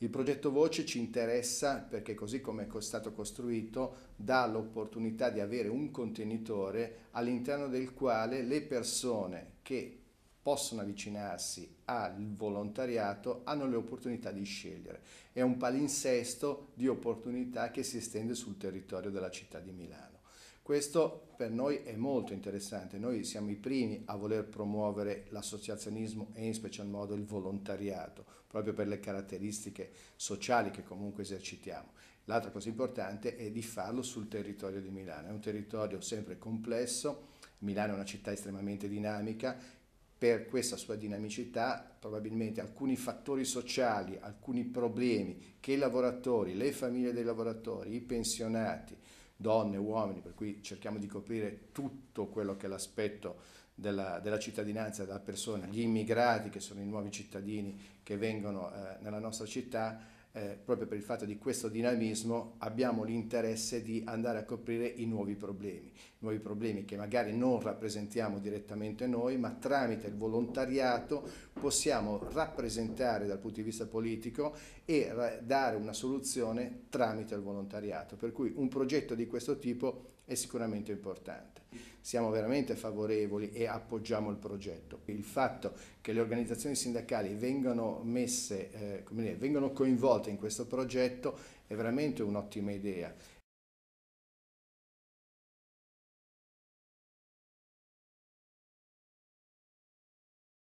Il progetto Voce ci interessa perché così come è stato costruito dà l'opportunità di avere un contenitore all'interno del quale le persone che possono avvicinarsi al volontariato hanno le opportunità di scegliere. È un palinsesto di opportunità che si estende sul territorio della città di Milano. Questo per noi è molto interessante, noi siamo i primi a voler promuovere l'associazionismo e in special modo il volontariato, proprio per le caratteristiche sociali che comunque esercitiamo. L'altra cosa importante è di farlo sul territorio di Milano, è un territorio sempre complesso, Milano è una città estremamente dinamica, per questa sua dinamicità probabilmente alcuni fattori sociali, alcuni problemi che i lavoratori, le famiglie dei lavoratori, i pensionati, donne, uomini, per cui cerchiamo di coprire tutto quello che è l'aspetto della, della, cittadinanza della persona, gli immigrati che sono i nuovi cittadini che vengono eh, nella nostra città, eh, proprio per il fatto di questo dinamismo abbiamo l'interesse di andare a coprire i nuovi problemi, nuovi problemi che magari non rappresentiamo direttamente noi, ma tramite il volontariato possiamo rappresentare dal punto di vista politico e dare una soluzione tramite il volontariato, per cui un progetto di questo tipo è sicuramente importante. Siamo veramente favorevoli e appoggiamo il progetto. Il fatto che le organizzazioni sindacali vengano, messe, eh, dire, vengano coinvolte in questo progetto è veramente un'ottima idea